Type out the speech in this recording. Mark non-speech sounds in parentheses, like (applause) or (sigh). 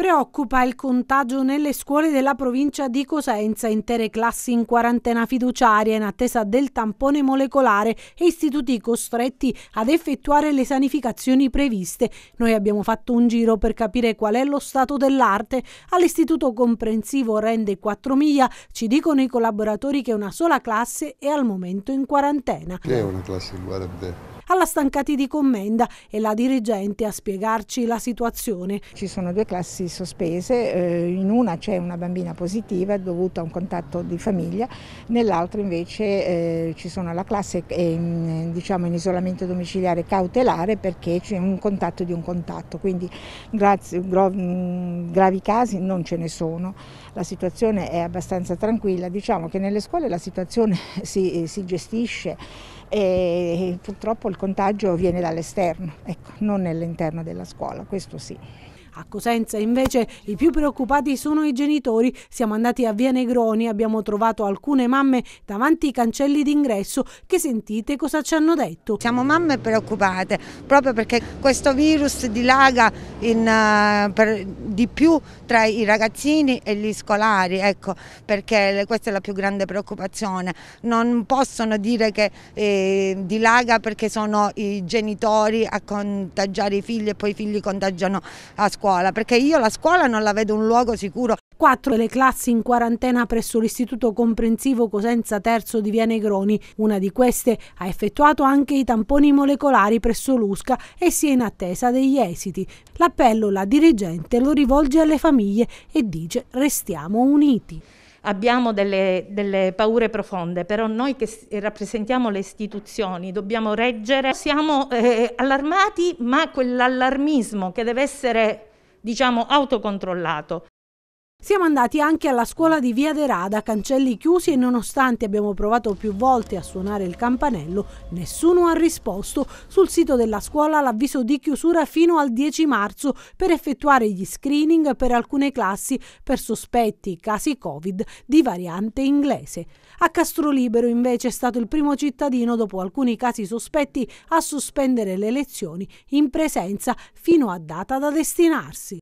Preoccupa il contagio nelle scuole della provincia di Cosenza, intere classi in quarantena fiduciaria in attesa del tampone molecolare e istituti costretti ad effettuare le sanificazioni previste. Noi abbiamo fatto un giro per capire qual è lo stato dell'arte. All'istituto comprensivo Rende 4 Miglia ci dicono i collaboratori che una sola classe è al momento in quarantena. È una classe in quarantena alla stancati di commenda e la dirigente a spiegarci la situazione. Ci sono due classi sospese, eh, in una c'è una bambina positiva dovuta a un contatto di famiglia, nell'altra invece eh, ci sono la classe in, diciamo, in isolamento domiciliare cautelare perché c'è un contatto di un contatto, quindi grazie, mm, gravi casi non ce ne sono, la situazione è abbastanza tranquilla, diciamo che nelle scuole la situazione (laughs) si, eh, si gestisce e purtroppo il contagio viene dall'esterno, ecco, non nell'interno della scuola, questo sì. A Cosenza invece i più preoccupati sono i genitori. Siamo andati a Via Negroni, abbiamo trovato alcune mamme davanti ai cancelli d'ingresso che sentite cosa ci hanno detto. Siamo mamme preoccupate proprio perché questo virus dilaga in, eh, per, di più tra i ragazzini e gli scolari, ecco, perché questa è la più grande preoccupazione. Non possono dire che eh, dilaga perché sono i genitori a contagiare i figli e poi i figli contagiano a scuola scuola, perché io la scuola non la vedo un luogo sicuro. Quattro le classi in quarantena presso l'istituto comprensivo Cosenza Terzo di Via Negroni. Una di queste ha effettuato anche i tamponi molecolari presso l'USCA e si è in attesa degli esiti. L'appello la dirigente lo rivolge alle famiglie e dice restiamo uniti abbiamo delle, delle, paure profonde, però noi che rappresentiamo le istituzioni dobbiamo reggere, siamo eh, allarmati, ma quell'allarmismo che deve essere diciamo autocontrollato, siamo andati anche alla scuola di Via De Rada, cancelli chiusi e nonostante abbiamo provato più volte a suonare il campanello, nessuno ha risposto. Sul sito della scuola l'avviso di chiusura fino al 10 marzo per effettuare gli screening per alcune classi per sospetti casi Covid di variante inglese. A Castrolibero invece è stato il primo cittadino dopo alcuni casi sospetti a sospendere le lezioni in presenza fino a data da destinarsi.